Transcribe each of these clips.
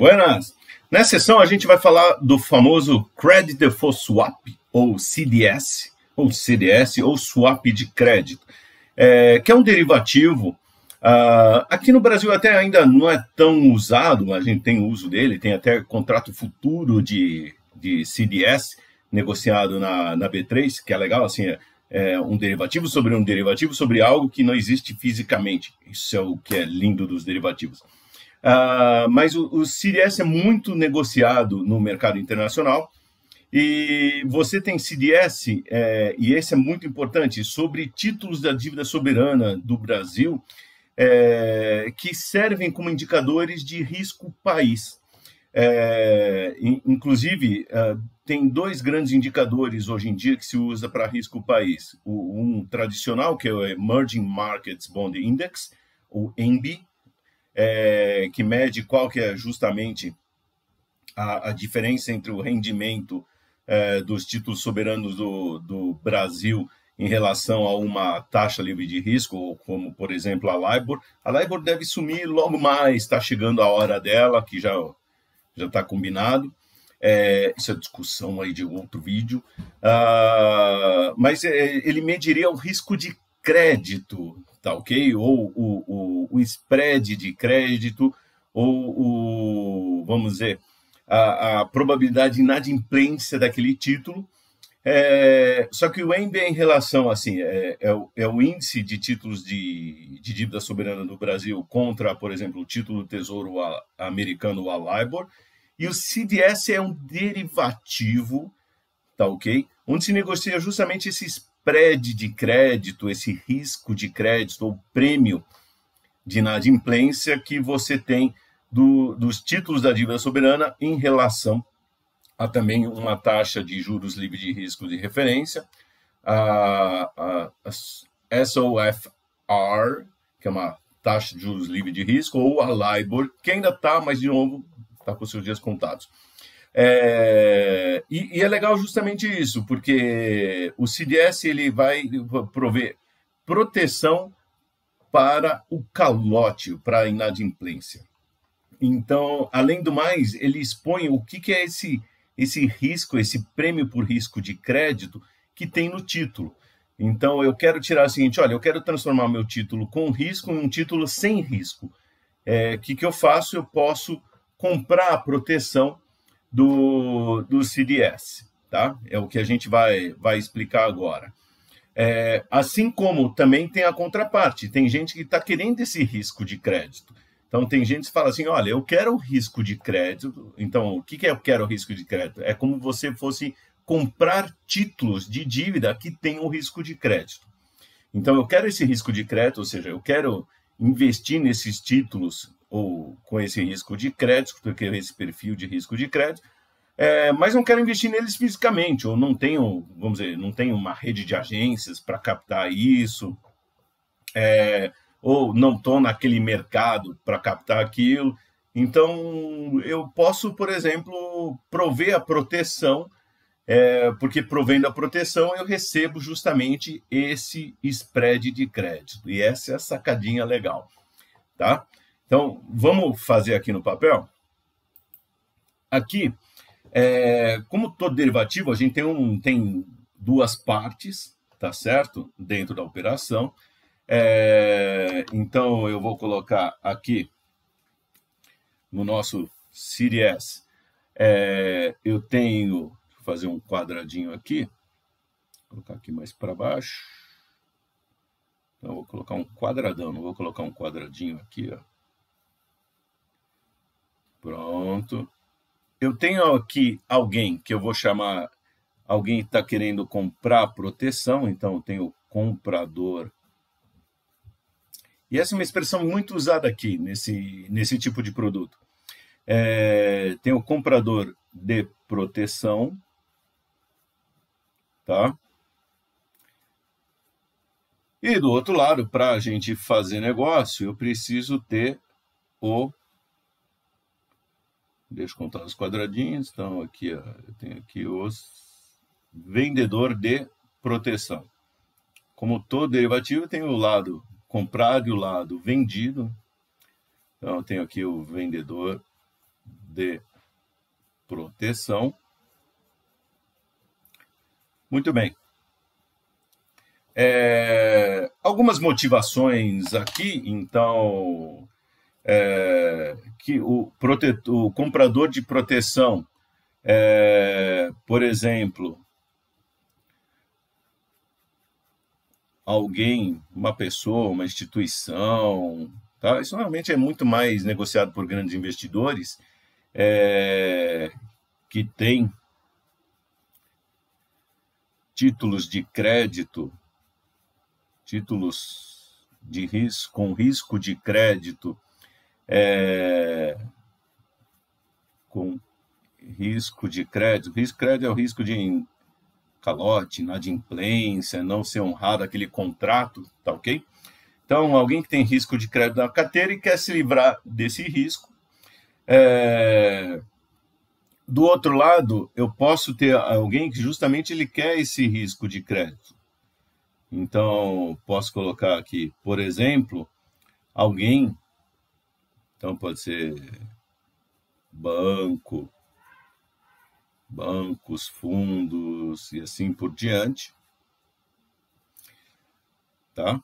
Buenas! Nessa sessão a gente vai falar do famoso Credit Default Swap, ou CDS, ou CDS, ou Swap de Crédito, é, que é um derivativo. Uh, aqui no Brasil até ainda não é tão usado, a gente tem uso dele, tem até contrato futuro de, de CDS negociado na, na B3, que é legal, assim, é, é um derivativo sobre um derivativo sobre algo que não existe fisicamente. Isso é o que é lindo dos derivativos. Uh, mas o, o CDS é muito negociado no mercado internacional. E você tem CDS, é, e esse é muito importante, sobre títulos da dívida soberana do Brasil, é, que servem como indicadores de risco país. É, inclusive, é, tem dois grandes indicadores hoje em dia que se usa para risco país. O, um tradicional, que é o Emerging Markets Bond Index, o EMBI, é, que mede qual que é justamente a, a diferença entre o rendimento é, dos títulos soberanos do, do Brasil em relação a uma taxa livre de risco, como por exemplo a LIBOR. A LIBOR deve sumir logo mais, está chegando a hora dela, que já já está combinado. É, isso é discussão aí de outro vídeo. Ah, mas é, ele mediria o risco de crédito tá ok? Ou o, o, o spread de crédito, ou o, vamos dizer, a, a probabilidade de inadimplência daquele título. É, só que o EMB em relação, assim, é, é, o, é, o, índice de títulos de, de dívida soberana do Brasil contra, por exemplo, o título do Tesouro americano, a LIBOR, e o CDS é um derivativo, tá ok? Onde se negocia justamente esses spread de crédito, esse risco de crédito ou prêmio de inadimplência que você tem do, dos títulos da dívida soberana em relação a também uma taxa de juros livre de risco de referência, a, a SOFR, que é uma taxa de juros livre de risco, ou a LIBOR, que ainda está, mas de novo, está com seus dias contados. É, e, e, é legal justamente isso, porque o CDS ele vai prover proteção para o calote, para a inadimplência. Então, além do mais, ele expõe o que, que é esse, esse risco, esse prêmio por risco de crédito que tem no título. Então, eu quero tirar o seguinte: olha, eu quero transformar meu título com risco em um título sem risco. O é, que, que eu faço? Eu posso comprar a proteção do, do CDS, tá? É o que a gente vai, vai explicar agora. É, assim como também tem a contraparte, tem gente que está querendo esse risco de crédito. Então, tem gente que fala assim: olha, eu quero o risco de crédito. Então, o que, que é eu quero o risco de crédito? É como você fosse comprar títulos de dívida que tem o risco de crédito. Então, eu quero esse risco de crédito, ou seja, eu quero investir nesses títulos ou com esse risco de crédito, porque é esse perfil de risco de crédito, é, mas não quero investir neles fisicamente, ou não tenho, vamos dizer, não tenho uma rede de agências para captar isso, é, ou não estou naquele mercado para captar aquilo. Então, eu posso, por exemplo, prover a proteção é, porque provém da proteção, eu recebo justamente esse spread de crédito. E essa é a sacadinha legal. Tá? Então, vamos fazer aqui no papel? Aqui, é, como todo derivativo, a gente tem, um, tem duas partes, tá certo? Dentro da operação. É, então, eu vou colocar aqui no nosso Series, é, eu tenho fazer um quadradinho aqui, vou colocar aqui mais para baixo. Então, vou colocar um quadradão, não vou colocar um quadradinho aqui, ó. Pronto. Eu tenho aqui alguém que eu vou chamar, alguém está querendo comprar proteção, então eu tenho comprador. E essa é uma expressão muito usada aqui nesse, nesse tipo de produto. É, tem o comprador de proteção tá? E do outro lado, para a gente fazer negócio, eu preciso ter o. Deixa eu contar os quadradinhos. Então, aqui, ó, eu tenho aqui os vendedor de proteção. Como todo derivativo, tem o lado comprado e o lado vendido. Então, eu tenho aqui o vendedor de proteção. Muito bem. É, algumas motivações aqui, então, é, que o, protetor, o comprador de proteção, é, por exemplo, alguém, uma pessoa, uma instituição, tá? isso normalmente é muito mais negociado por grandes investidores é, que tem títulos de crédito, títulos de com risco de crédito, é, com risco de crédito. Risco de crédito é o risco de calote, inadimplência, não ser honrado aquele contrato, tá ok? Então, alguém que tem risco de crédito na carteira e quer se livrar desse risco, é, do outro lado, eu posso ter alguém que justamente ele quer esse risco de crédito. Então, posso colocar aqui, por exemplo, alguém, então pode ser banco, bancos, fundos e assim por diante. Tá?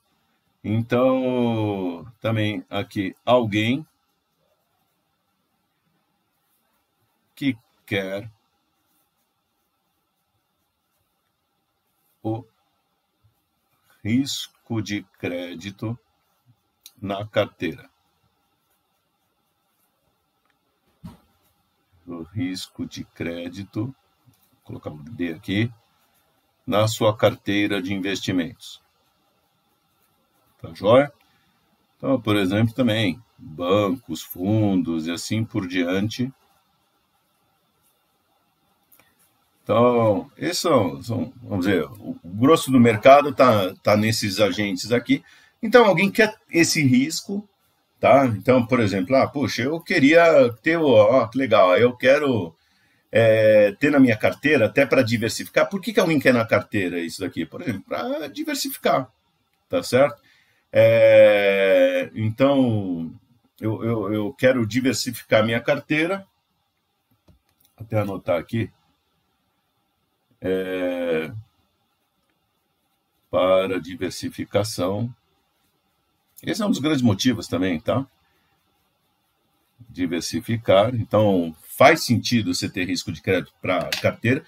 Então, também aqui alguém que quer o risco de crédito na carteira. O risco de crédito, vou colocar o D aqui, na sua carteira de investimentos. Tá joia? Então, por exemplo, também bancos, fundos e assim por diante Então, esses são, são vamos dizer, o grosso do mercado está tá nesses agentes aqui. Então, alguém quer esse risco, tá? Então, por exemplo, ah, poxa, eu queria ter, ó, que legal, eu quero é, ter na minha carteira, até para diversificar. Por que, que alguém quer na carteira isso daqui? Por exemplo, para diversificar, tá certo? É, então, eu, eu, eu quero diversificar minha carteira. Até anotar aqui é, para diversificação. Esse é um dos grandes motivos também, tá? Diversificar. Então, faz sentido você ter risco de crédito para carteira.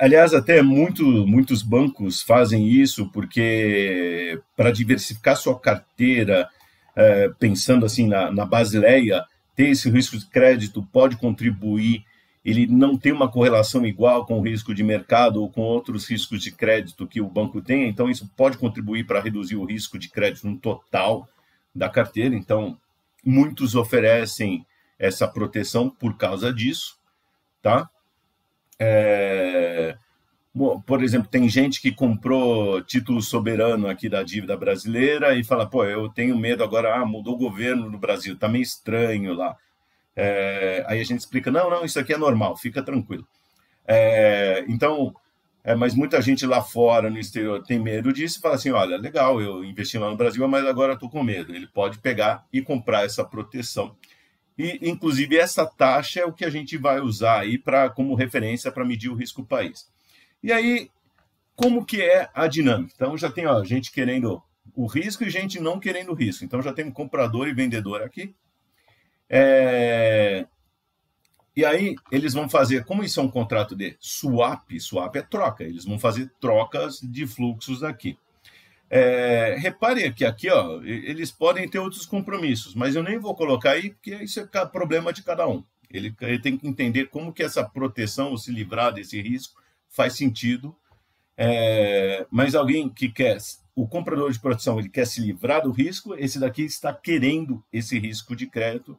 Aliás, até muito, muitos bancos fazem isso porque para diversificar sua carteira, é, pensando assim na, na Basileia, ter esse risco de crédito pode contribuir ele não tem uma correlação igual com o risco de mercado ou com outros riscos de crédito que o banco tem, então isso pode contribuir para reduzir o risco de crédito no total da carteira. Então, muitos oferecem essa proteção por causa disso, tá? É... Por exemplo, tem gente que comprou título soberano aqui da dívida brasileira e fala, pô, eu tenho medo agora, ah, mudou o governo no Brasil, tá meio estranho lá. É, aí a gente explica, não, não, isso aqui é normal, fica tranquilo. É, então, é, mas muita gente lá fora, no exterior, tem medo disso e fala assim, olha, legal, eu investi lá no Brasil, mas agora estou com medo. Ele pode pegar e comprar essa proteção. E, inclusive, essa taxa é o que a gente vai usar aí pra, como referência para medir o risco país. E aí, como que é a dinâmica? Então, já tem ó, gente querendo o risco e gente não querendo o risco. Então, já tem um comprador e vendedor aqui. É... E aí eles vão fazer, como isso é um contrato de swap, swap é troca, eles vão fazer trocas de fluxos aqui. É, repare que aqui, ó, eles podem ter outros compromissos, mas eu nem vou colocar aí, porque isso é problema de cada um. Ele, ele tem que entender como que essa proteção, ou se livrar desse risco, faz sentido. É, mas alguém que quer, o comprador de proteção, ele quer se livrar do risco, esse daqui está querendo esse risco de crédito,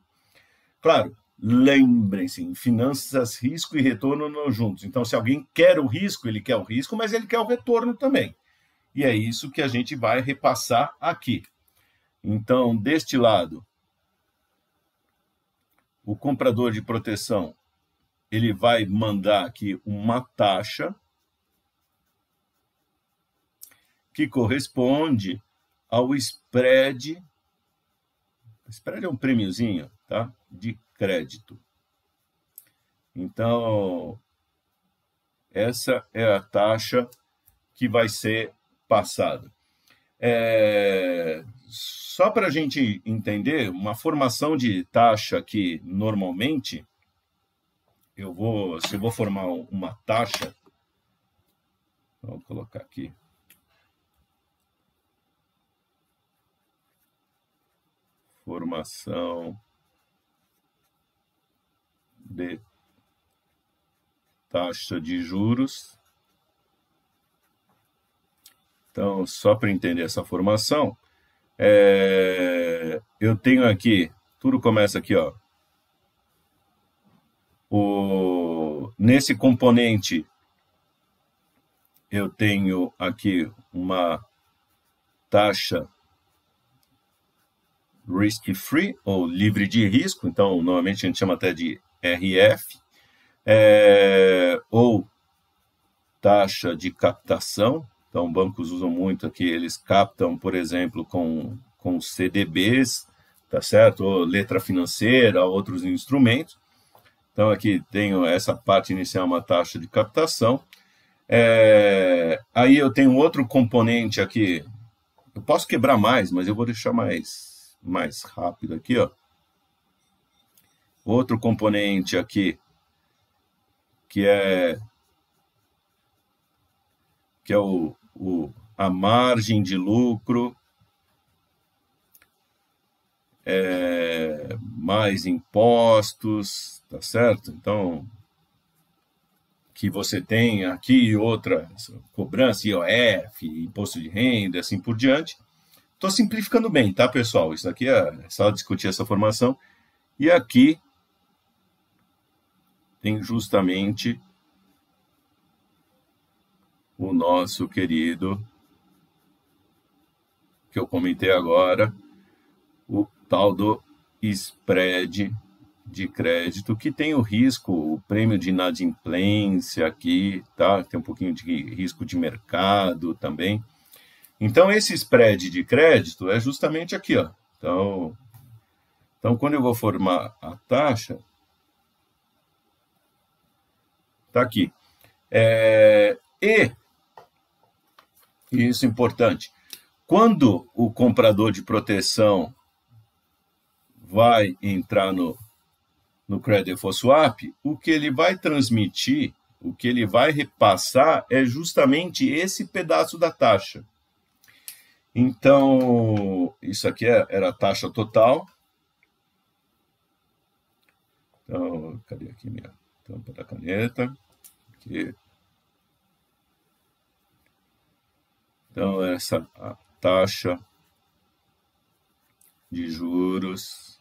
Claro, lembrem-se, finanças, risco e retorno não juntos. Então, se alguém quer o risco, ele quer o risco, mas ele quer o retorno também. E é isso que a gente vai repassar aqui. Então, deste lado, o comprador de proteção ele vai mandar aqui uma taxa que corresponde ao spread. Spread é um prêmiozinho tá? de crédito. Então, essa é a taxa que vai ser passada. É, só para a gente entender, uma formação de taxa que normalmente eu vou, se eu vou formar uma taxa, vou colocar aqui. Formação de taxa de juros. Então, só para entender essa formação, é, eu tenho aqui, tudo começa aqui, ó. O, nesse componente, eu tenho aqui uma taxa risk-free, ou livre de risco, então, normalmente a gente chama até de RF, é, ou taxa de captação. Então, bancos usam muito aqui, eles captam, por exemplo, com, com CDBs, tá certo? Ou letra financeira, outros instrumentos. Então, aqui tenho essa parte inicial, uma taxa de captação. É, aí eu tenho outro componente aqui. Eu posso quebrar mais, mas eu vou deixar mais, mais rápido aqui, ó outro componente aqui, que é que é o, o, a margem de lucro, é, mais impostos, tá certo? Então, que você tem aqui outra cobrança, IOF, imposto de renda, assim por diante. Estou simplificando bem, tá, pessoal? Isso aqui é só discutir essa formação. E aqui tem justamente o nosso querido, que eu comentei agora, o tal do spread de crédito, que tem o risco, o prêmio de inadimplência aqui, tá? Tem um pouquinho de risco de mercado também. Então, esse spread de crédito é justamente aqui, ó. Então, então quando eu vou formar a taxa, Está aqui. É, e, isso é importante, quando o comprador de proteção vai entrar no, no Credit for Swap, o que ele vai transmitir, o que ele vai repassar é justamente esse pedaço da taxa. Então, isso aqui é, era a taxa total. Então, cadê aqui minha tampa da caneta. Aqui. Então, essa taxa de juros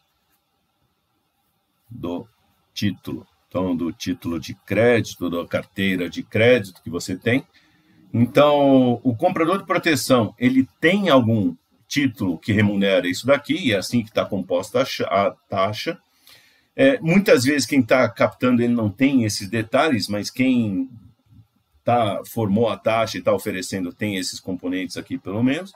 do título. Então, do título de crédito, da carteira de crédito que você tem. Então, o comprador de proteção, ele tem algum título que remunera isso daqui, e é assim que está composta a taxa. É, muitas vezes quem está captando ele não tem esses detalhes, mas quem tá, formou a taxa e está oferecendo tem esses componentes aqui, pelo menos.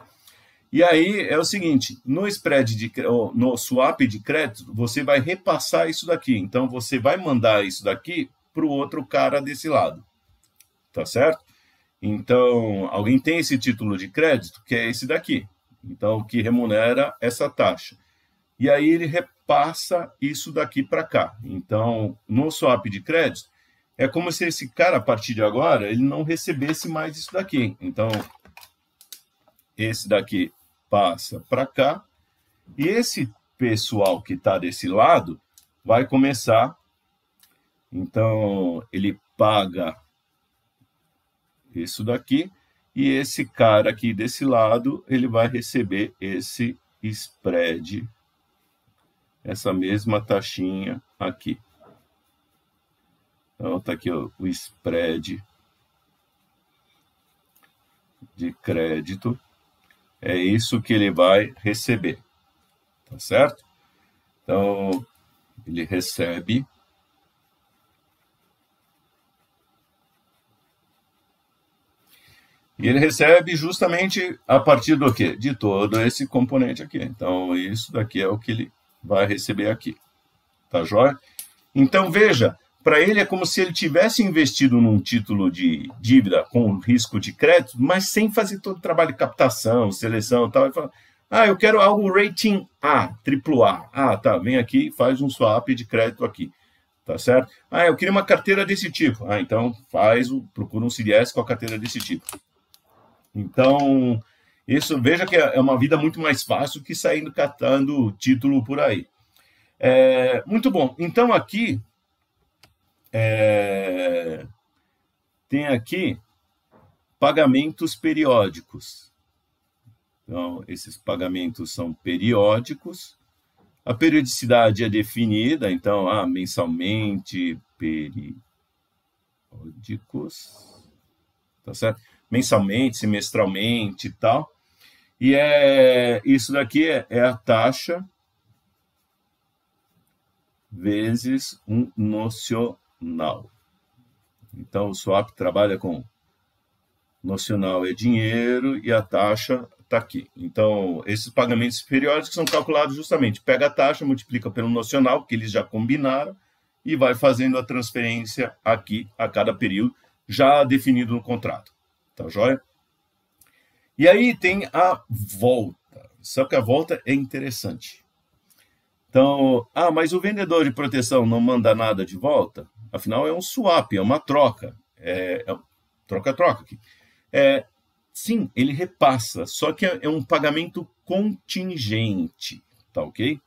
E aí é o seguinte: no spread de no swap de crédito, você vai repassar isso daqui. Então você vai mandar isso daqui para o outro cara desse lado. Tá certo? Então, alguém tem esse título de crédito, que é esse daqui. Então, que remunera essa taxa e aí ele repassa isso daqui para cá. Então, no swap de crédito, é como se esse cara, a partir de agora, ele não recebesse mais isso daqui. Então, esse daqui passa para cá, e esse pessoal que está desse lado vai começar. Então, ele paga isso daqui, e esse cara aqui desse lado, ele vai receber esse spread essa mesma taxinha aqui. Então, está aqui ó, o spread de crédito. É isso que ele vai receber, tá certo? Então, ele recebe E ele recebe justamente a partir do quê? De todo esse componente aqui. Então, isso daqui é o que ele vai receber aqui. Tá joia? Então, veja, para ele é como se ele tivesse investido num título de dívida com risco de crédito, mas sem fazer todo o trabalho de captação, seleção e tal. Ele fala, ah, eu quero algo rating A, AAA. Ah, tá, vem aqui faz um swap de crédito aqui. Tá certo? Ah, eu queria uma carteira desse tipo. Ah, então faz, procura um CDS com a carteira desse tipo. Então, isso, veja que é, é uma vida muito mais fácil que saindo catando título por aí. É, muito bom. Então, aqui. É, tem aqui pagamentos periódicos. Então, esses pagamentos são periódicos. A periodicidade é definida, então, ah, mensalmente, periódicos. Tá certo? Mensalmente, semestralmente e tal. E é isso daqui é, é a taxa vezes um nocional. Então, o swap trabalha com nocional é dinheiro e a taxa está aqui. Então, esses pagamentos periódicos são calculados justamente. Pega a taxa, multiplica pelo nocional, que eles já combinaram, e vai fazendo a transferência aqui a cada período, já definido no contrato. Tá joia? E aí tem a volta. Só que a volta é interessante. Então, ah, mas o vendedor de proteção não manda nada de volta? Afinal, é um swap, é uma troca. É, é troca-troca. É, é, sim, ele repassa, só que é, é um pagamento contingente, tá ok?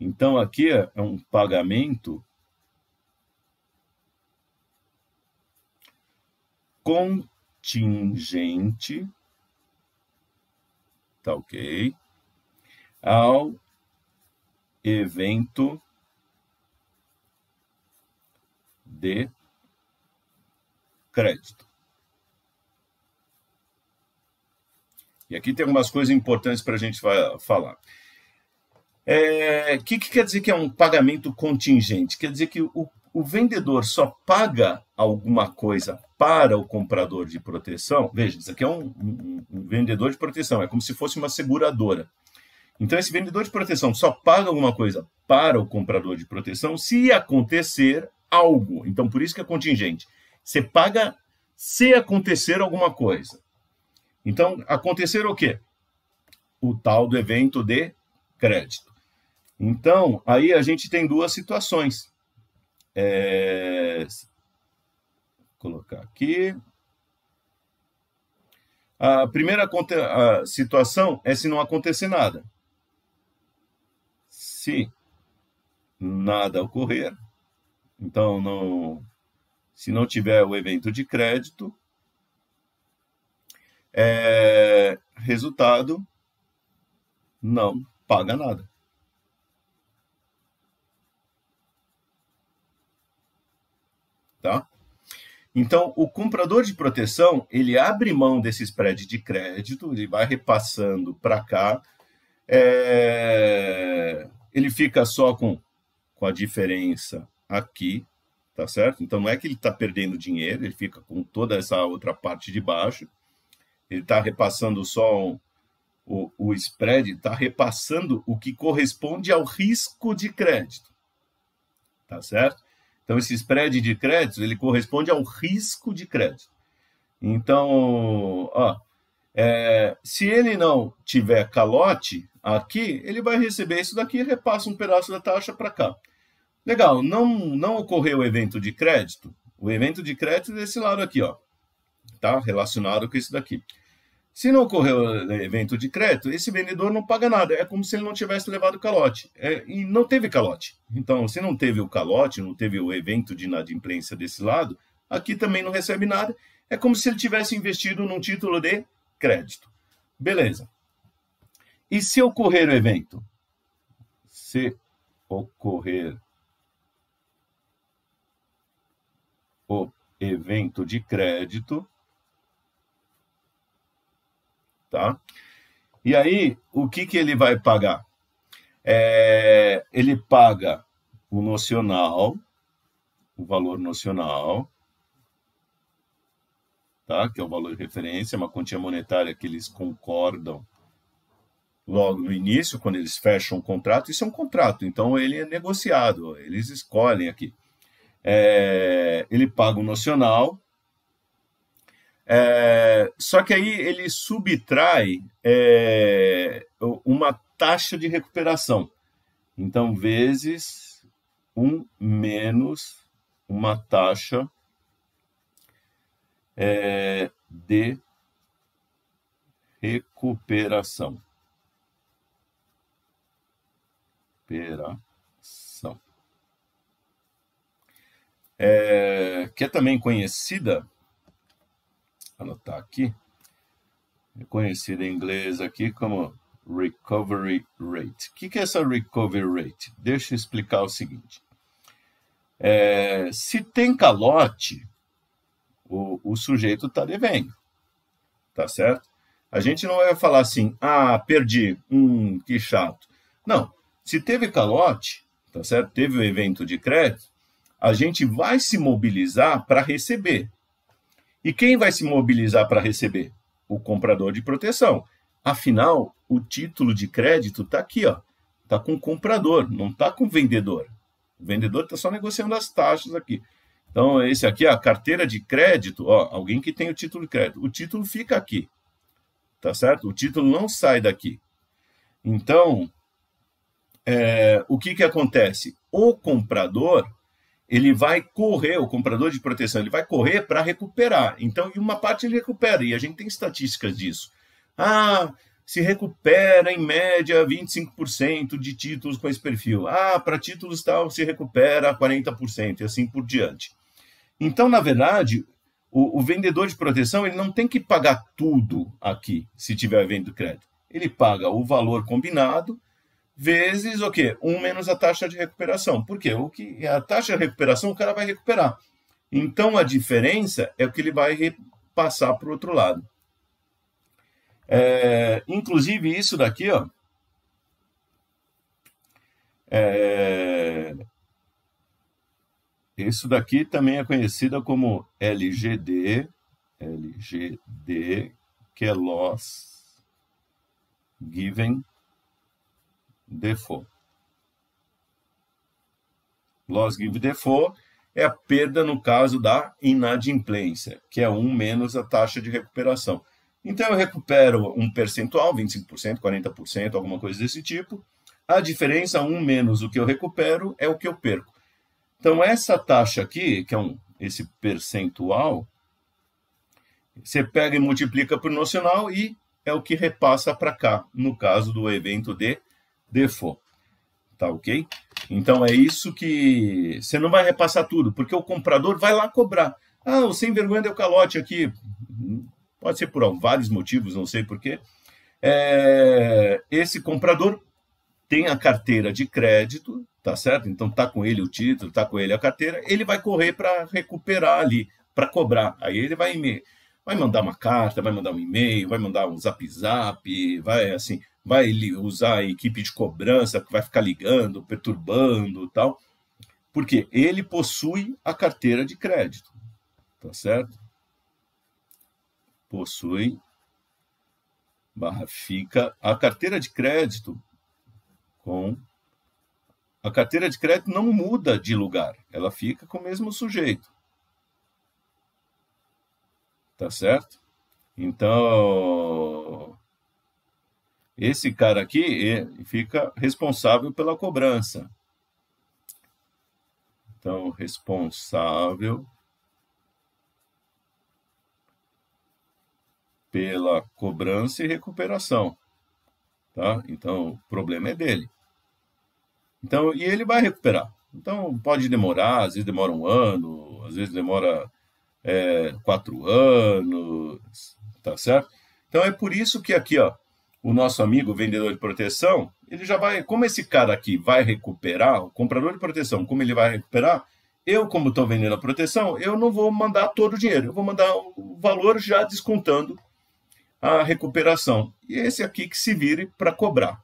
Então, aqui é, é um pagamento contingente tá ok, ao evento de crédito. E aqui tem algumas coisas importantes para a gente falar. O é, que, que, quer dizer que é um pagamento contingente? Quer dizer que o, o vendedor só paga alguma coisa para o comprador de proteção. Veja, isso aqui é um, um, um vendedor de proteção, é como se fosse uma seguradora. Então, esse vendedor de proteção só paga alguma coisa para o comprador de proteção se acontecer algo. Então, por isso que é contingente. Você paga se acontecer alguma coisa. Então, acontecer o quê? O tal do evento de crédito. Então, aí a gente tem duas situações. É, colocar aqui. A primeira a situação é se não acontecer nada. Se nada ocorrer, então não, se não tiver o evento de crédito, é, resultado não paga nada. Tá? Então, o comprador de proteção, ele abre mão desse spread de crédito, ele vai repassando para cá, é... ele fica só com, com a diferença aqui, tá certo? Então, não é que ele está perdendo dinheiro, ele fica com toda essa outra parte de baixo, ele está repassando só um, o, o spread, está repassando o que corresponde ao risco de crédito, tá certo? Então, esse spread de crédito, ele corresponde ao risco de crédito. Então, ó, é, se ele não tiver calote aqui, ele vai receber isso daqui e repassa um pedaço da taxa para cá. Legal, não, não ocorreu o evento de crédito. O evento de crédito é desse lado aqui, ó, tá? Relacionado com isso daqui. Se não ocorreu eh, evento de crédito, esse vendedor não paga nada. É como se ele não tivesse levado calote. É, e não teve calote. Então, se não teve o calote, não teve o evento de inadimplência desse lado, aqui também não recebe nada. É como se ele tivesse investido num título de crédito. Beleza. E se ocorrer o evento? Se ocorrer o evento de crédito, tá? E aí, o que, que ele vai pagar? É, ele paga o nocional, o valor nocional, tá? que é o valor de referência, é uma quantia monetária que eles concordam logo no início, quando eles fecham o contrato. Isso é um contrato, então ele é negociado, eles escolhem aqui. É, ele paga o nocional, é, só que aí ele subtrai é, uma taxa de recuperação. Então, vezes um menos uma taxa é, de recuperação. Recuperação. É, que é também conhecida anotar aqui, é conhecida em inglês aqui como recovery rate. O que é essa recovery rate? Deixa eu explicar o seguinte. É, se tem calote, o, o sujeito está devendo, tá certo? A gente não vai falar assim, ah, perdi, hum, que chato. Não, se teve calote, tá certo? Teve o evento de crédito, a gente vai se mobilizar para receber. E quem vai se mobilizar para receber? O comprador de proteção. Afinal, o título de crédito está aqui, ó. Está com o comprador, não está com o vendedor. O vendedor está só negociando as taxas aqui. Então, esse aqui, a carteira de crédito, ó, alguém que tem o título de crédito. O título fica aqui, tá certo? O título não sai daqui. Então, é, o que, que acontece? O comprador ele vai correr, o comprador de proteção, ele vai correr para recuperar. Então, e uma parte ele recupera, e a gente tem estatísticas disso. Ah, se recupera em média 25% de títulos com esse perfil. Ah, para títulos tal se recupera 40% e assim por diante. Então, na verdade, o, o, vendedor de proteção ele não tem que pagar tudo aqui se tiver vendo crédito. Ele paga o valor combinado vezes o quê? um menos a taxa de recuperação. Por quê? O que, é a taxa de recuperação o cara vai recuperar. Então a diferença é o que ele vai passar para o outro lado. É, inclusive isso daqui, ó. É, isso daqui também é conhecida como LGD, LGD, que é Loss Given default. Loss give default é a perda no caso da inadimplência, que é 1 menos a taxa de recuperação. Então, eu recupero um percentual, 25%, 40%, alguma coisa desse tipo. A diferença, 1 menos o que eu recupero, é o que eu perco. Então, essa taxa aqui, que é um, esse percentual, você pega e multiplica por nocional e é o que repassa para cá, no caso do evento de default. Tá ok? Então é isso que você não vai repassar tudo, porque o comprador vai lá cobrar. Ah, o sem vergonha deu calote aqui. Pode ser por vários motivos, não sei porquê. É, esse comprador tem a carteira de crédito, tá certo? Então tá com ele o título, tá com ele a carteira, ele vai correr para recuperar ali, para cobrar. Aí ele vai, vai mandar uma carta, vai mandar um e-mail, vai mandar um zap zap, vai assim, vai usar a equipe de cobrança que vai ficar ligando, perturbando tal. Porque ele possui a carteira de crédito, tá certo? Possui barra fica a carteira de crédito com a carteira de crédito não muda de lugar, ela fica com o mesmo sujeito. Tá certo? Então, esse cara aqui fica responsável pela cobrança. Então, responsável pela cobrança e recuperação. Tá? Então, o problema é dele. Então, e ele vai recuperar. Então, pode demorar, às vezes demora um ano, às vezes demora é, quatro anos, tá certo? Então, é por isso que aqui, ó, o nosso amigo vendedor de proteção, ele já vai, como esse cara aqui vai recuperar, o comprador de proteção, como ele vai recuperar, eu, como estou vendendo a proteção, eu não vou mandar todo o dinheiro, eu vou mandar o valor já descontando a recuperação. E é esse aqui que se vire para cobrar,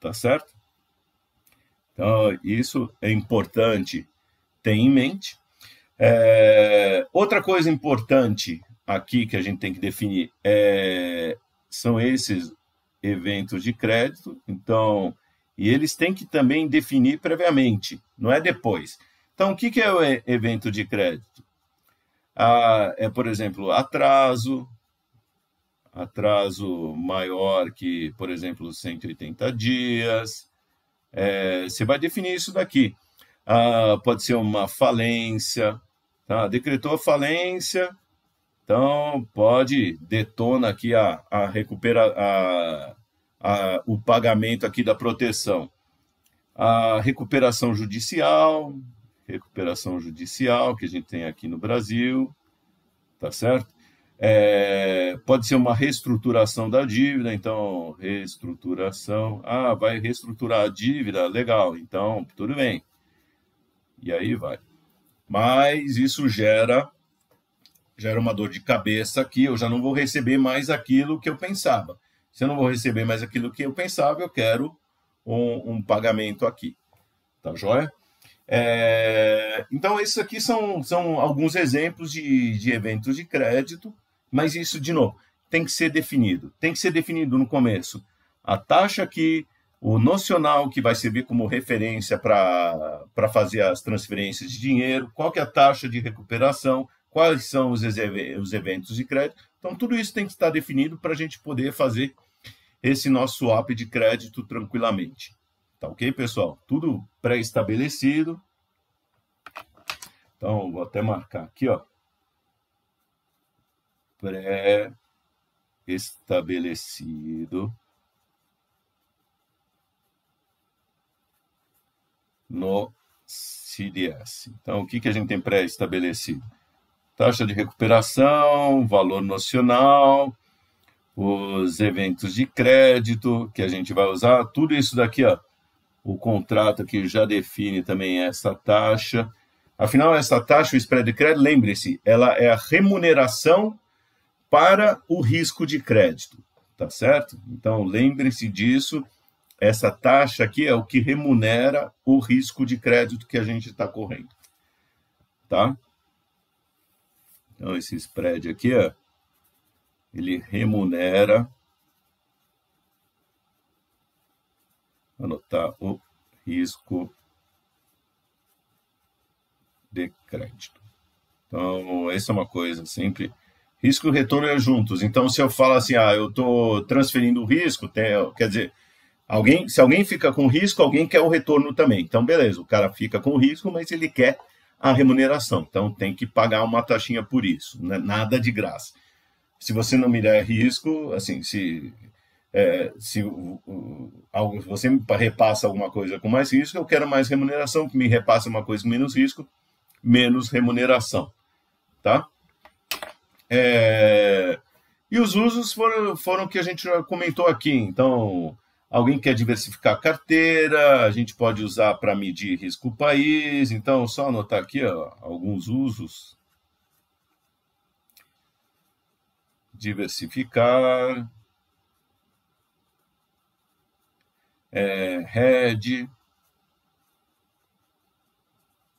tá certo? Então, isso é importante ter em mente. É, outra coisa importante aqui que a gente tem que definir é, são esses eventos de crédito, então, e eles têm que também definir previamente, não é depois. Então, o que é o evento de crédito? Ah, é, por exemplo, atraso, atraso maior que, por exemplo, 180 dias. É, você vai definir isso daqui. Ah, pode ser uma falência, tá? decretou a falência, então, pode, detona aqui a, a recupera a, a, o pagamento aqui da proteção. A recuperação judicial, recuperação judicial que a gente tem aqui no Brasil, tá certo? É, pode ser uma reestruturação da dívida, então, reestruturação. Ah, vai reestruturar a dívida, legal, então, tudo bem. E aí vai. Mas isso gera gera uma dor de cabeça aqui eu já não vou receber mais aquilo que eu pensava. Se eu não vou receber mais aquilo que eu pensava, eu quero um, um pagamento aqui. Tá joia? É, então, esses aqui são, são alguns exemplos de, de eventos de crédito, mas isso, de novo, tem que ser definido. Tem que ser definido no começo. A taxa que o nocional que vai servir como referência para fazer as transferências de dinheiro, qual que é a taxa de recuperação, quais são os, os eventos de crédito. Então, tudo isso tem que estar definido para a gente poder fazer esse nosso app de crédito tranquilamente. Tá ok, pessoal? Tudo pré-estabelecido. Então, vou até marcar aqui, ó. Pré-estabelecido no CDS. Então, o que, que a gente tem pré-estabelecido? taxa de recuperação, valor nocional, os eventos de crédito que a gente vai usar, tudo isso daqui, ó, o contrato aqui já define também essa taxa. Afinal, essa taxa, o spread de crédito, lembre-se, ela é a remuneração para o risco de crédito, tá certo? Então, lembre-se disso, essa taxa aqui é o que remunera o risco de crédito que a gente está correndo, tá? Então, esse spread aqui, ó, ele remunera. Anotar o risco de crédito. Então, essa é uma coisa sempre. Risco e retorno é juntos. Então, se eu falo assim, ah, eu estou transferindo o risco, tem, quer dizer, alguém, se alguém fica com risco, alguém quer o retorno também. Então, beleza, o cara fica com o risco, mas ele quer a remuneração. Então, tem que pagar uma taxinha por isso, né? nada de graça. Se você não me der risco, assim, se, é, se algo, você me repassa alguma coisa com mais risco, eu quero mais remuneração, que me repassa uma coisa com menos risco, menos remuneração, tá? É, e os usos foram, foram que a gente já comentou aqui, então Alguém quer diversificar a carteira, a gente pode usar para medir risco país. Então, só anotar aqui ó, alguns usos. Diversificar. É, head.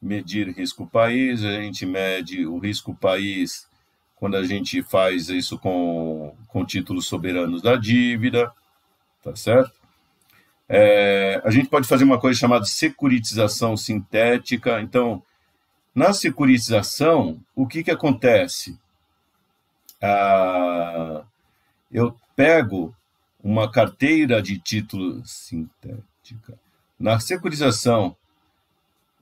Medir risco país. A gente mede o risco país quando a gente faz isso com, com títulos soberanos da dívida. Tá certo? É, a gente pode fazer uma coisa chamada securitização sintética. Então, na securitização, o que, que acontece? Ah, eu pego uma carteira de título sintética. Na securitização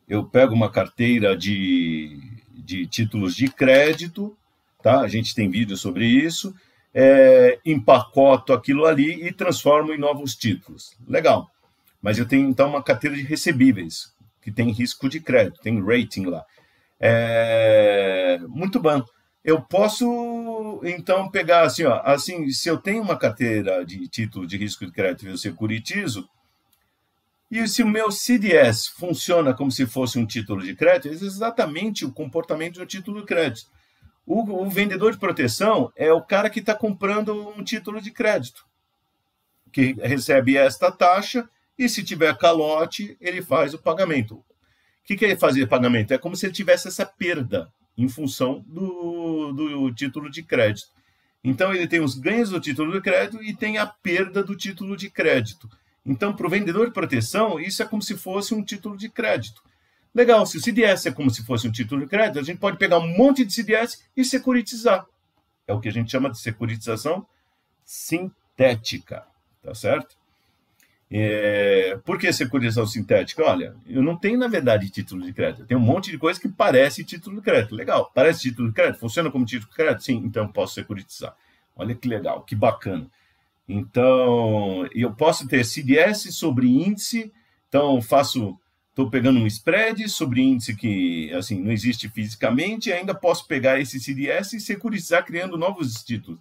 eu pego uma carteira de, de títulos de crédito, tá? A gente tem vídeo sobre isso é, empacoto aquilo ali e transformo em novos títulos. Legal. Mas eu tenho então uma carteira de recebíveis, que tem risco de crédito, tem rating lá. É, muito bom. Eu posso então pegar assim, ó, assim, se eu tenho uma carteira de título de risco de crédito e eu securitizo, e se o meu CDS funciona como se fosse um título de crédito, é exatamente o comportamento de um título de crédito. O, o vendedor de proteção é o cara que está comprando um título de crédito, que recebe esta taxa e se tiver calote, ele faz o pagamento. O que, que é fazer pagamento? É como se ele tivesse essa perda em função do, do título de crédito. Então, ele tem os ganhos do título de crédito e tem a perda do título de crédito. Então, para o vendedor de proteção, isso é como se fosse um título de crédito. Legal, se o CDS é como se fosse um título de crédito, a gente pode pegar um monte de CDS e securitizar. É o que a gente chama de securitização sintética, tá certo? É... Por que securização sintética? Olha, eu não tenho, na verdade, título de crédito. Eu tenho um monte de coisa que parece título de crédito. Legal, parece título de crédito? Funciona como título de crédito? Sim, então eu posso securitizar. Olha que legal, que bacana. Então, eu posso ter CDS sobre índice, então faço estou pegando um spread sobre índice que assim não existe fisicamente, ainda posso pegar esse CDS e securizar criando novos títulos.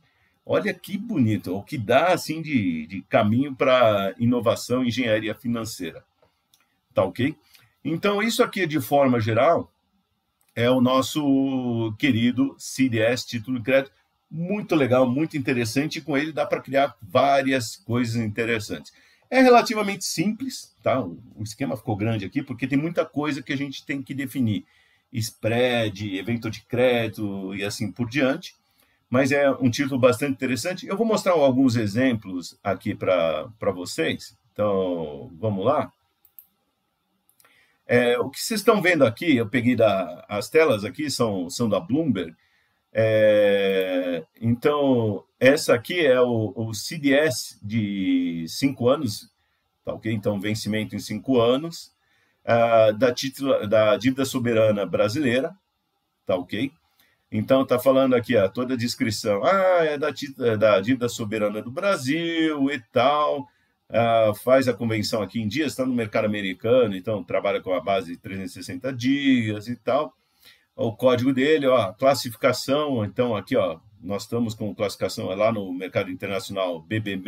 Olha que bonito, o que dá assim de, de caminho para inovação e engenharia financeira. Tá ok? Então, isso aqui, de forma geral, é o nosso querido CDS, título de crédito. Muito legal, muito interessante. E com ele dá para criar várias coisas interessantes. É relativamente simples, tá? O esquema ficou grande aqui, porque tem muita coisa que a gente tem que definir. Spread, evento de crédito e assim por diante. Mas é um título bastante interessante. Eu vou mostrar alguns exemplos aqui para vocês. Então, vamos lá. É, o que vocês estão vendo aqui, eu peguei da, as telas aqui, são, são da Bloomberg. É, então, essa aqui é o, o CDS de cinco anos, tá ok? Então, vencimento em cinco anos, uh, da, da dívida soberana brasileira, tá ok? Então, tá falando aqui ó, toda a descrição. Ah, é da, é da dívida soberana do Brasil e tal. Uh, faz a convenção aqui em dias, está no mercado americano, então trabalha com a base de 360 dias e tal. O código dele, ó, classificação, então aqui, ó, nós estamos com classificação é lá no mercado internacional BB-,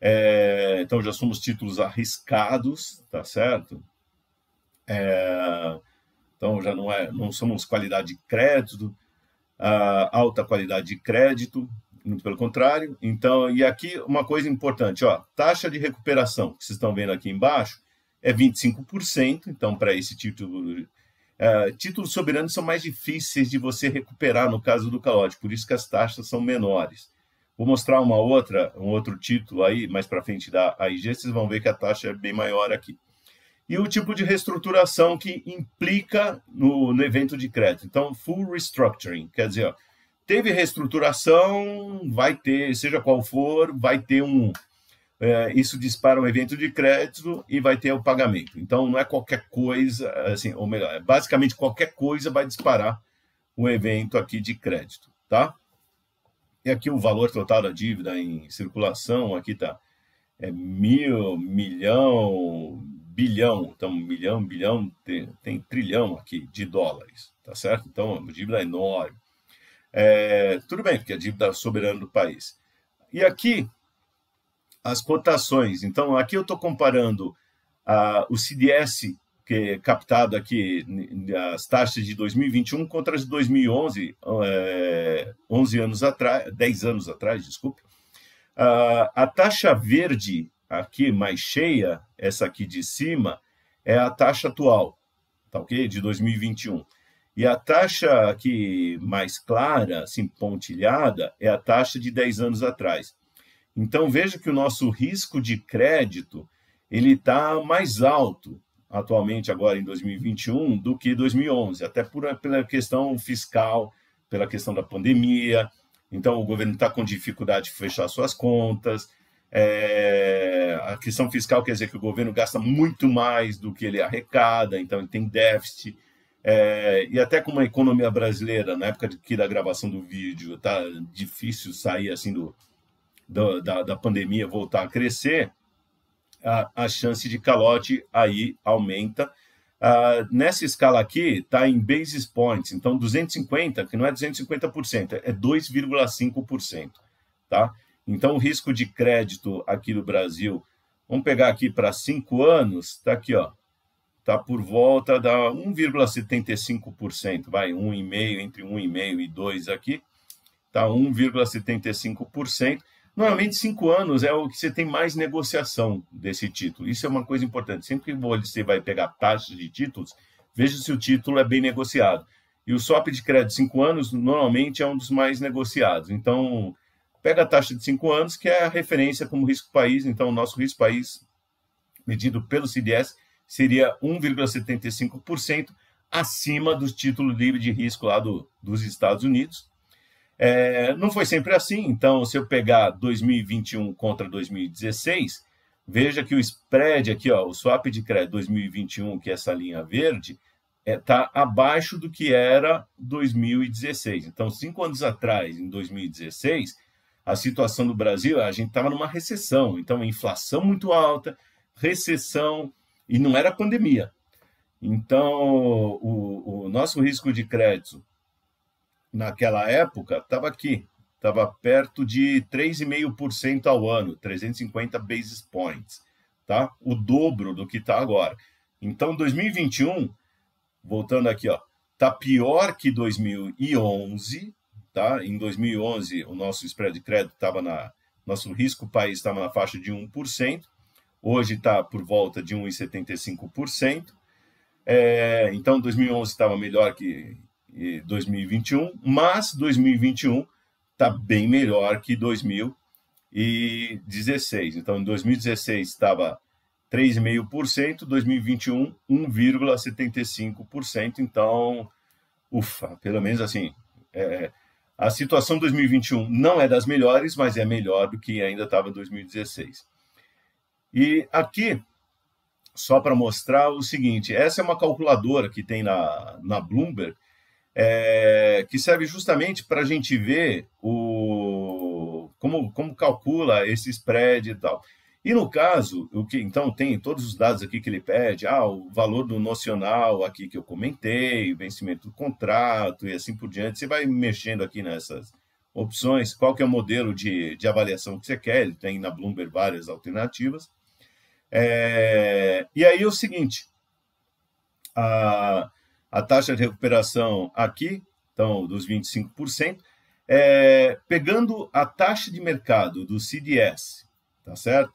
é, então já somos títulos arriscados, tá certo? É, então já não, é, não somos qualidade de crédito, alta qualidade de crédito, muito pelo contrário. Então, e aqui uma coisa importante, ó, taxa de recuperação que vocês estão vendo aqui embaixo é 25%, então para esse título Uh, títulos soberanos são mais difíceis de você recuperar no caso do calote, por isso que as taxas são menores. Vou mostrar uma outra, um outro título aí mais para frente da AIG, vocês vão ver que a taxa é bem maior aqui. E o tipo de reestruturação que implica no, no evento de crédito. Então, full restructuring, quer dizer, ó, teve reestruturação, vai ter, seja qual for, vai ter um, é, isso dispara um evento de crédito e vai ter o pagamento. Então, não é qualquer coisa, assim, ou melhor, é basicamente qualquer coisa vai disparar o evento aqui de crédito, tá? E aqui o valor total da dívida em circulação, aqui tá é mil, milhão, bilhão, então milhão, bilhão, tem, tem trilhão aqui de dólares, tá certo? Então, a dívida é enorme. É, tudo bem, porque a dívida soberana do país. E aqui as cotações. Então, aqui eu estou comparando uh, o CDS que é captado aqui, as taxas de 2021 contra as de 2011, 11 eh, anos atrás, 10 anos atrás, desculpe. Uh, a taxa verde aqui mais cheia, essa aqui de cima, é a taxa atual, tá ok? De 2021. E a taxa aqui mais clara, assim, pontilhada, é a taxa de 10 anos atrás. Então veja que o nosso risco de crédito ele está mais alto atualmente agora em 2021 do que 2011, até por, pela questão fiscal, pela questão da pandemia. Então o governo está com dificuldade de fechar suas contas. É, a questão fiscal quer dizer que o governo gasta muito mais do que ele arrecada, então ele tem déficit. É, e até como a economia brasileira, na época de, que da gravação do vídeo, está difícil sair assim do, da, da, da pandemia voltar a crescer, a, a, chance de calote aí aumenta. Uh, nessa escala aqui, está em basis points, então 250, que não é 250%, é 2,5%. Tá? Então, o risco de crédito aqui no Brasil, vamos pegar aqui para 5 anos, está aqui, ó, está por volta da 1,75%, vai 1,5%, entre 1,5% e 2% aqui, está 1,75%. Normalmente, cinco anos é o que você tem mais negociação desse título. Isso é uma coisa importante. Sempre que você vai pegar taxas de títulos, veja se o título é bem negociado. E o swap de crédito de cinco anos, normalmente, é um dos mais negociados. Então, pega a taxa de cinco anos, que é a referência como risco país. Então, o nosso risco país, medido pelo CDS, seria 1,75% acima do título livre de risco lá do, dos Estados Unidos. É, não foi sempre assim, então, se eu pegar 2021 contra 2016, veja que o spread aqui, ó, o swap de crédito 2021, que é essa linha verde, está é, tá abaixo do que era 2016. Então, cinco anos atrás, em 2016, a situação do Brasil, a gente estava numa recessão, então inflação muito alta, recessão, e não era pandemia. Então, o, o nosso risco de crédito naquela época, estava aqui, estava perto de 3,5% ao ano, 350 basis points, tá? O dobro do que está agora. Então, 2021, voltando aqui, ó, tá pior que 2011, tá? Em 2011, o nosso spread de crédito estava na nosso risco país estava na faixa de 1%, hoje está por volta de 1,75%. É, então, 2011 estava melhor que 2021, mas 2021 está bem melhor que 2016. Então, em 2016 estava 3,5%, 2021 1,75%. Então, ufa, pelo menos assim, é, a situação 2021 não é das melhores, mas é melhor do que ainda estava 2016. E aqui, só para mostrar o seguinte, essa é uma calculadora que tem na, na Bloomberg, é, que serve justamente para a gente ver o, como, como calcula esse spread e tal. E no caso, o que então tem todos os dados aqui que ele pede, ah, o valor do nocional aqui que eu comentei, o vencimento do contrato e assim por diante. Você vai mexendo aqui nessas opções, qual que é o modelo de, de avaliação que você quer, ele tem na Bloomberg várias alternativas. É, e aí é o seguinte, a, a taxa de recuperação aqui, então dos 25%, é, pegando a taxa de mercado do CDS, tá certo?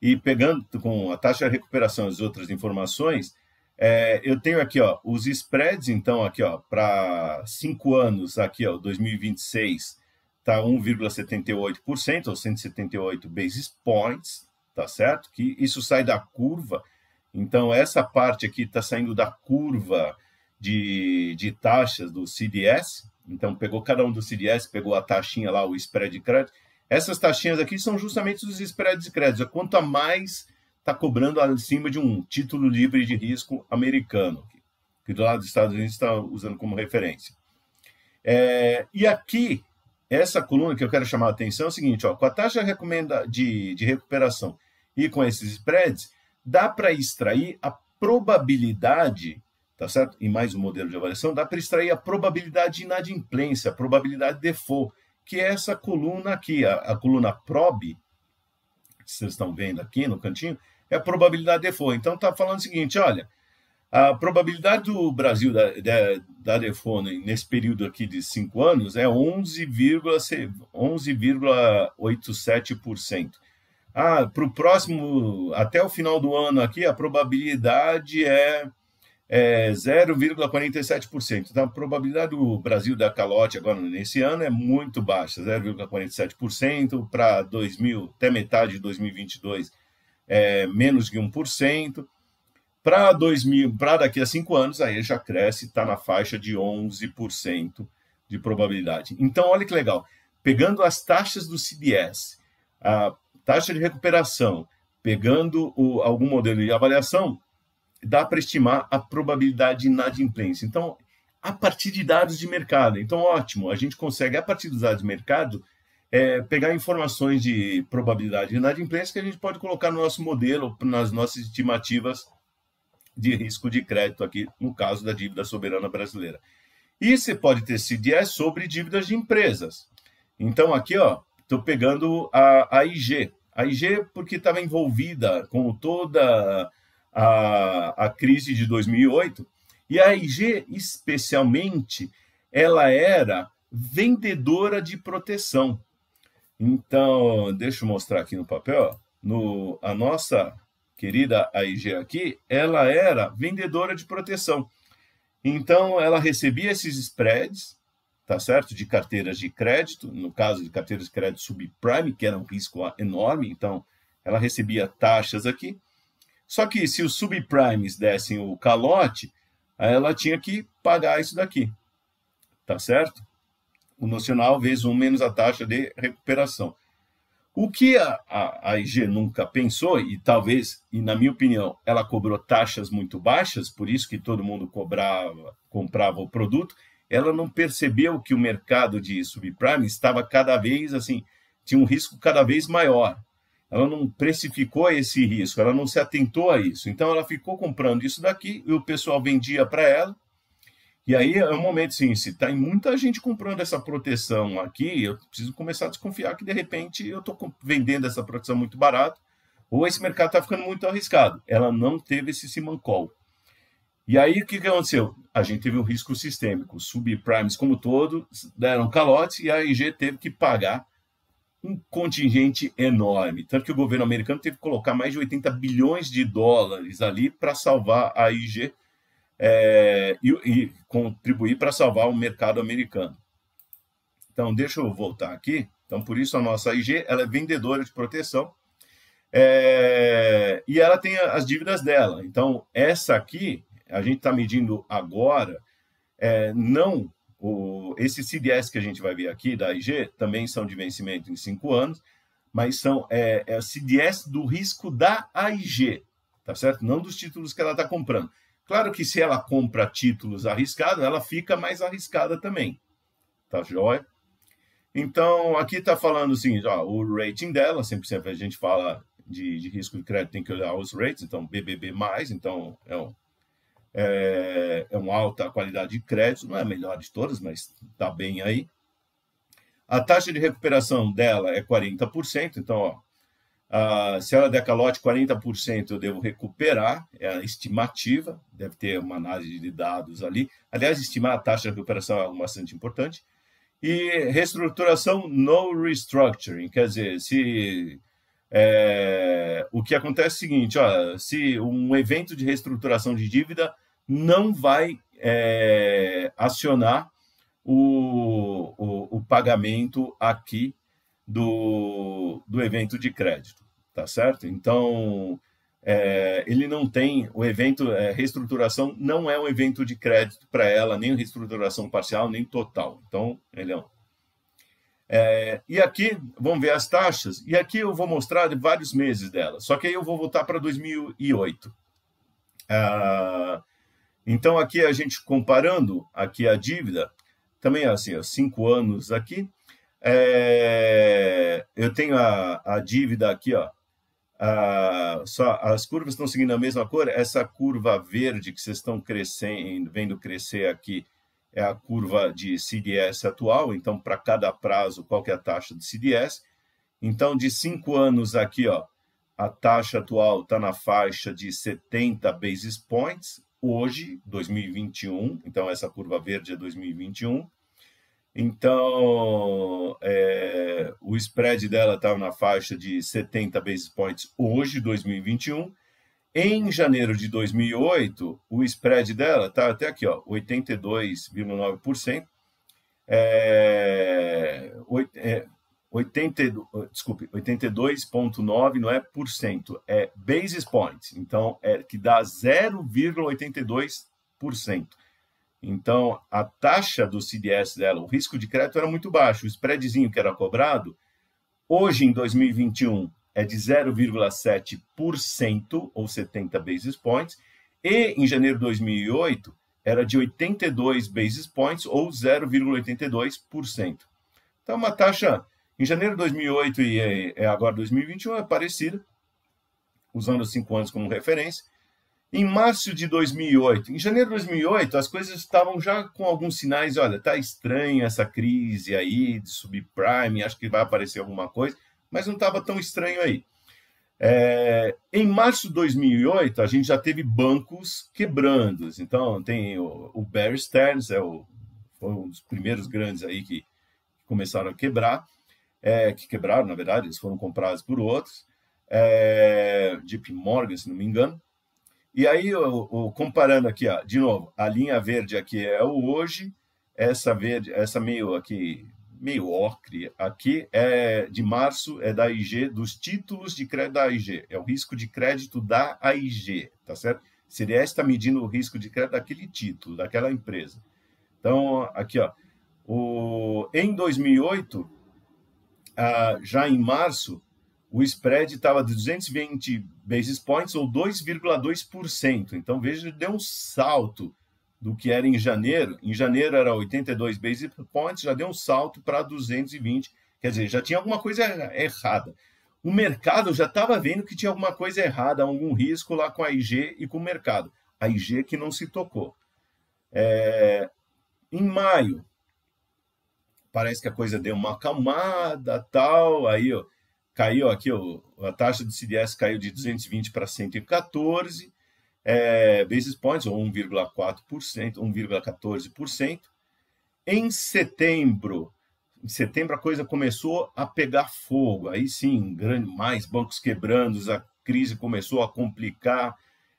E pegando com a taxa de recuperação as outras informações, é, eu tenho aqui ó, os spreads, então, aqui ó, para cinco anos, aqui ó, 2026 está 1,78%, ou 178 basis points, tá certo? Que isso sai da curva. Então, essa parte aqui está saindo da curva de, de taxas do CDS, então pegou cada um do CDS, pegou a taxinha lá, o spread de crédito. Essas taxinhas aqui são justamente os spreads de crédito, é quanto a mais está cobrando acima de um título livre de risco americano, que do lado dos Estados Unidos está usando como referência. É, e aqui, essa coluna que eu quero chamar a atenção é o seguinte: ó, com a taxa recomenda de, de recuperação e com esses spreads, dá para extrair a probabilidade tá certo? E mais um modelo de avaliação, dá para extrair a probabilidade de inadimplência, a probabilidade de default, que é essa coluna aqui, a, a coluna PROB, que vocês estão vendo aqui no cantinho, é a probabilidade de default. Então, está falando o seguinte, olha, a probabilidade do Brasil da, da, da default nesse período aqui de cinco anos é 11,87%. 11 ah, para o próximo, até o final do ano aqui, a probabilidade é é 0,47%. Então, a probabilidade do Brasil dar calote agora nesse ano é muito baixa, 0,47%. Para 2000, até metade de 2022, é menos de 1%. Para 2000, para daqui a cinco anos, aí já cresce, está na faixa de 11% de probabilidade. Então, olha que legal. Pegando as taxas do CDS, a taxa de recuperação, pegando o, algum modelo de avaliação, dá para estimar a probabilidade de inadimplência. Então, a partir de dados de mercado. Então, ótimo, a gente consegue, a partir dos dados de mercado, é, pegar informações de probabilidade de inadimplência que a gente pode colocar no nosso modelo, nas nossas estimativas de risco de crédito aqui, no caso da dívida soberana brasileira. E você pode ter CDS é sobre dívidas de empresas. Então, aqui, ó, estou pegando a, a IG. A IG porque estava envolvida com toda a, a crise de 2008, e a IG, especialmente, ela era vendedora de proteção. Então, deixa eu mostrar aqui no papel. No, a nossa querida AIG aqui, ela era vendedora de proteção. Então, ela recebia esses spreads, tá certo? De carteiras de crédito, no caso de carteiras de crédito subprime, que era um risco enorme, então ela recebia taxas aqui. Só que se os subprimes dessem o calote, ela tinha que pagar isso daqui. Tá certo? O nocional vezes 1 um menos a taxa de recuperação. O que a, a, a IG nunca pensou, e talvez, e na minha opinião, ela cobrou taxas muito baixas, por isso que todo mundo cobrava, comprava o produto, ela não percebeu que o mercado de subprime estava cada vez assim, tinha um risco cada vez maior ela não precificou esse risco, ela não se atentou a isso. Então ela ficou comprando isso daqui e o pessoal vendia para ela. E aí é um momento assim, se tem tá muita gente comprando essa proteção aqui, eu preciso começar a desconfiar que de repente eu estou vendendo essa proteção muito barato, ou esse mercado está ficando muito arriscado. Ela não teve esse simancol. E aí o que, que aconteceu? A gente teve um risco sistêmico subprimes como todo deram calote e a IG teve que pagar um contingente enorme. Tanto que o governo americano teve que colocar mais de 80 bilhões de dólares ali para salvar a IG é, e, e, contribuir para salvar o mercado americano. Então, deixa eu voltar aqui. Então, por isso a nossa IG ela é vendedora de proteção é, e ela tem as dívidas dela. Então, essa aqui a gente está medindo agora é, não o, esses CDS que a gente vai ver aqui da IG também são de vencimento em cinco anos, mas são é, é CDS do risco da AIG, tá certo? Não dos títulos que ela está comprando. Claro que se ela compra títulos arriscados, ela fica mais arriscada também, tá joia? Então, aqui está falando assim, ó, o rating dela, sempre, sempre a gente fala de, de risco de crédito, tem que olhar os rates, então BBB+, então é um é, é uma alta qualidade de crédito, não é a melhor de todas, mas está bem aí. A taxa de recuperação dela é 40%, então, ó, a, se ela der calote 40%, eu devo recuperar, é a estimativa, deve ter uma análise de dados ali. Aliás, estimar a taxa de recuperação é algo bastante importante. E reestruturação no restructuring, quer dizer, se é, o que acontece é o seguinte: ó, se um evento de reestruturação de dívida não vai é, acionar o, o, o, pagamento aqui do, do evento de crédito, tá certo? Então, é, ele não tem o evento, é, reestruturação não é um evento de crédito para ela, nem reestruturação parcial, nem total. Então, ele é um é, e aqui, vamos ver as taxas, e aqui eu vou mostrar vários meses dela, só que aí eu vou voltar para 2008. Ah, então, aqui a gente comparando aqui a dívida, também assim, ó, cinco anos aqui, é, eu tenho a, a dívida aqui, ó, ah, só, as curvas estão seguindo a mesma cor. Essa curva verde que vocês estão crescendo, vendo crescer aqui é a curva de CDS atual, então para cada prazo qual é a taxa de CDS. Então de cinco anos aqui, ó, a taxa atual está na faixa de 70 basis points hoje, 2021. Então essa curva verde é 2021. Então é, o spread dela está na faixa de 70 basis points hoje, 2021 em janeiro de 2008, o spread dela está até aqui, 82,9%. É, é, desculpe, 82,9 não é por cento, é basis points. Então, é que dá 0,82%. Então, a taxa do CDS dela, o risco de crédito era muito baixo. O spreadzinho que era cobrado, hoje em 2021, é de 0,7%, ou 70 basis points, e em janeiro de 2008 era de 82 basis points, ou 0,82%. Então, uma taxa em janeiro de 2008 e agora 2021 é parecida, usando os cinco anos como referência. Em março de 2008, em janeiro de 2008, as coisas estavam já com alguns sinais. Olha, tá estranha essa crise aí de subprime, acho que vai aparecer alguma coisa mas não estava tão estranho aí. É, em março de 2008, a gente já teve bancos quebrando. Então, tem o, o Bear Stearns, é o, foi um dos primeiros grandes aí que começaram a quebrar, é, que quebraram, na verdade, eles foram comprados por outros, é, JP Morgan, se não me engano. E aí, comparando aqui, ó, de novo, a linha verde aqui é o hoje, essa verde, essa meio aqui meio ocre aqui, é de março, é da IG, dos títulos de crédito da IG, é o risco de crédito da AIG, tá certo? CDS está medindo o risco de crédito daquele título, daquela empresa. Então, aqui, ó, o, em 2008, ah, já em março, o spread estava de 220 basis points ou 2,2%. Então, veja, deu um salto do que era em janeiro. Em janeiro era 82 basis points, já deu um salto para 220. Quer dizer, já tinha alguma coisa errada. O mercado já estava vendo que tinha alguma coisa errada, algum risco lá com a IG e com o mercado. A IG que não se tocou. É... Em maio, parece que a coisa deu uma acalmada, tal, aí ó, caiu aqui, ó, a taxa do CDS caiu de 220 para 114, é, basis points, ou 1,4%, 1,14%. Em setembro, em setembro a coisa começou a pegar fogo. Aí sim, grande, mais bancos quebrando, a crise começou a complicar.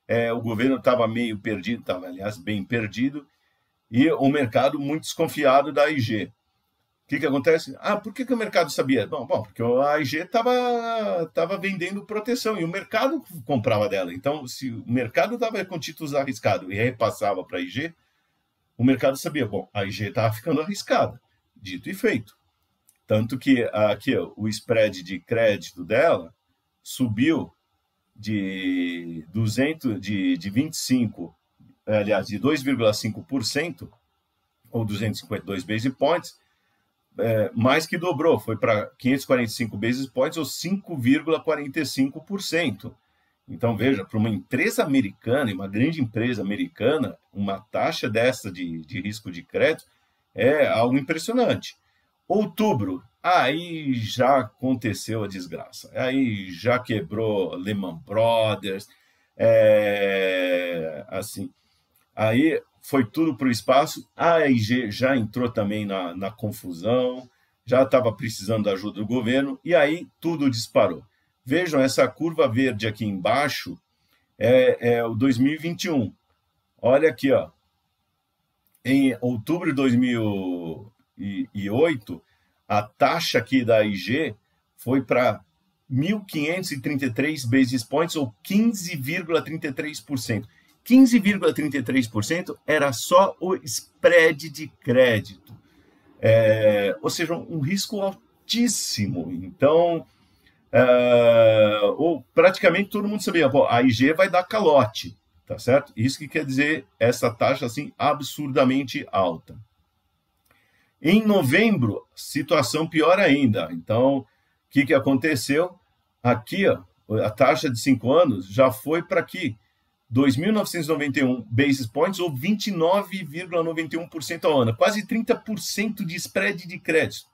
É, o governo estava meio perdido, estava, aliás, bem perdido, e o mercado muito desconfiado da IG. O que, que acontece? Ah, por que, que o mercado sabia? Bom, bom porque a AIG estava tava vendendo proteção e o mercado comprava dela. Então, se o mercado estava com títulos arriscados e repassava para a AIG, o mercado sabia, bom, a AIG estava ficando arriscada. Dito e feito. Tanto que aqui ó, o spread de crédito dela subiu de 200 de, de 25, aliás, de 2,5% ou 252 base points é, mais que dobrou, foi para 545 basis points ou 5,45%. Então, veja, para uma empresa americana, uma grande empresa americana, uma taxa dessa de, de risco de crédito é algo impressionante. Outubro, aí já aconteceu a desgraça. Aí já quebrou Lehman Brothers, é, assim. Aí foi tudo para o espaço. A AIG já entrou também na, na confusão, já estava precisando da ajuda do governo, e aí tudo disparou. Vejam, essa curva verde aqui embaixo é, é o 2021. Olha aqui, ó. em outubro de 2008, a taxa aqui da AIG foi para 1.533 basis points, ou 15,33%. 15,33% era só o spread de crédito, é, ou seja, um risco altíssimo. Então, é, ou praticamente todo mundo sabia, pô, a IG vai dar calote, tá certo? Isso que quer dizer essa taxa assim absurdamente alta. Em novembro, situação pior ainda. Então, o que, que aconteceu? Aqui, ó, a taxa de 5 anos já foi para aqui, 2.991 basis points ou 29,91% ao ano, quase 30% de spread de crédito.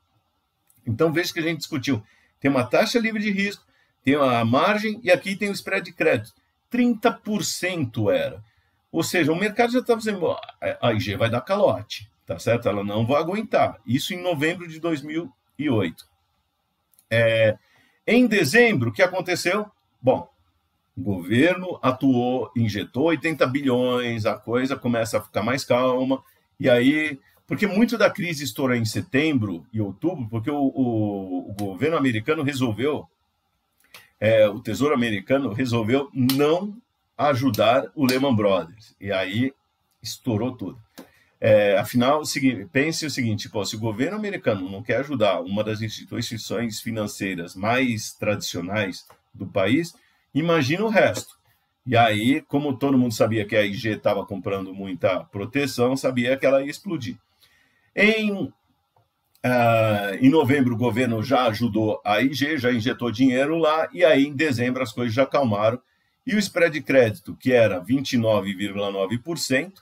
Então veja que a gente discutiu. Tem uma taxa livre de risco, tem a margem e aqui tem o spread de crédito. 30% era. Ou seja, o mercado já estava tá dizendo, a IG vai dar calote, tá certo? Ela não vai aguentar. Isso em novembro de 2008. É, em dezembro, o que aconteceu? Bom, o governo atuou, injetou 80 bilhões, a coisa começa a ficar mais calma. E aí, porque muito da crise estoura em setembro e outubro, porque o, o, o governo americano resolveu, é, o Tesouro americano resolveu não ajudar o Lehman Brothers. E aí estourou tudo. É, afinal, pense o seguinte: se o governo americano não quer ajudar uma das instituições financeiras mais tradicionais do país, Imagina o resto. E aí, como todo mundo sabia que a IG estava comprando muita proteção, sabia que ela ia explodir. Em, uh, em novembro, o governo já ajudou a IG, já injetou dinheiro lá, e aí em dezembro as coisas já acalmaram. E o spread de crédito, que era 29,9%,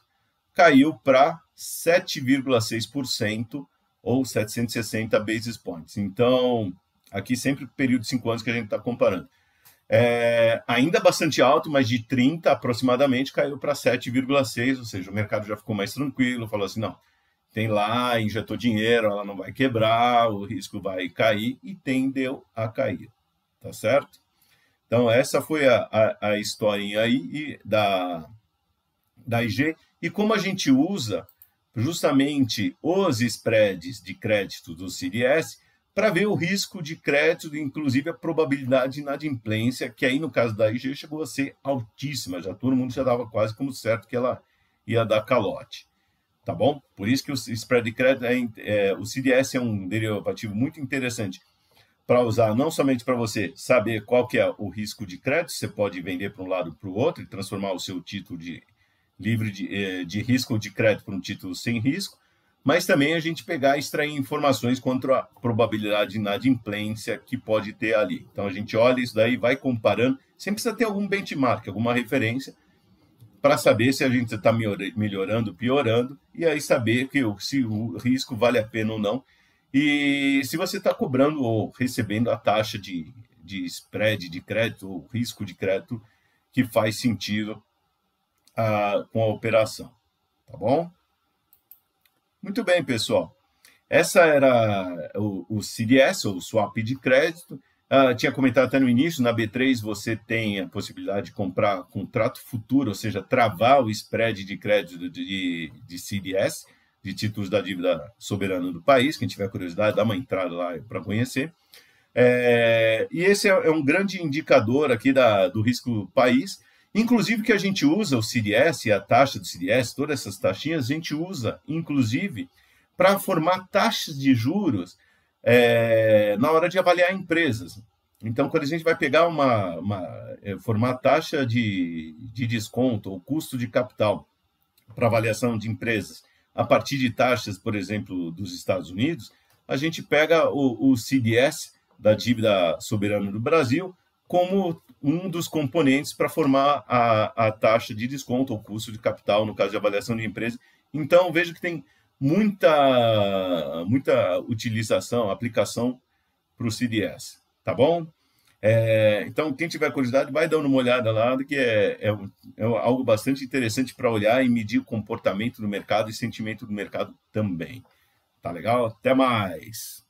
caiu para 7,6% ou 760 basis points. Então, aqui sempre período de 5 anos que a gente está comparando é, ainda bastante alto, mas de 30 aproximadamente caiu para 7,6, ou seja, o mercado já ficou mais tranquilo, falou assim, não, tem lá, injetou dinheiro, ela não vai quebrar, o risco vai cair, e tendeu a cair, tá certo? Então, essa foi a, a, a historinha aí e, da, da IG, e como a gente usa justamente os spreads de crédito do CDS para ver o risco de crédito, inclusive a probabilidade de inadimplência, que aí no caso da IG chegou a ser altíssima, já todo mundo já dava quase como certo que ela ia dar calote. Tá bom? Por isso que o spread de crédito, é, é o CDS é um derivativo muito interessante para usar não somente para você saber qual que é o risco de crédito, você pode vender para um lado para o outro e transformar o seu título de livre de, eh, de risco de crédito para um título sem risco, mas também a gente pegar e extrair informações quanto à probabilidade de inadimplência que pode ter ali. Então a gente olha isso daí, vai comparando, sempre precisa ter algum benchmark, alguma referência, para saber se a gente está melhorando, piorando, e aí saber que, se o risco vale a pena ou não. E se você está cobrando ou recebendo a taxa de, de spread de crédito ou risco de crédito que faz sentido ah, com a operação. Tá bom? Muito bem, pessoal. Essa era o, o CDS, ou swap de crédito. Uh, tinha comentado até no início, na B3 você tem a possibilidade de comprar contrato futuro, ou seja, travar o spread de crédito de, de CDS, de títulos da dívida soberana do país. Quem tiver curiosidade, dá uma entrada lá para conhecer. É, e esse é, é, um grande indicador aqui da, do risco país, Inclusive que a gente usa o CDS, e a taxa do CDS, todas essas taxinhas, a gente usa, inclusive, para formar taxas de juros é, na hora de avaliar empresas. Então, quando a gente vai pegar uma, uma é, formar taxa de, de desconto ou custo de capital para avaliação de empresas a partir de taxas, por exemplo, dos Estados Unidos, a gente pega o, o CDS da dívida soberana do Brasil, como um dos componentes para formar a, a taxa de desconto ou custo de capital, no caso de avaliação de empresa. Então, vejo que tem muita, muita utilização, aplicação para o CDS, tá bom? É, então, quem tiver curiosidade, vai dando uma olhada lá, que é, é, é algo bastante interessante para olhar e medir o comportamento do mercado e sentimento do mercado também. Tá legal? Até mais!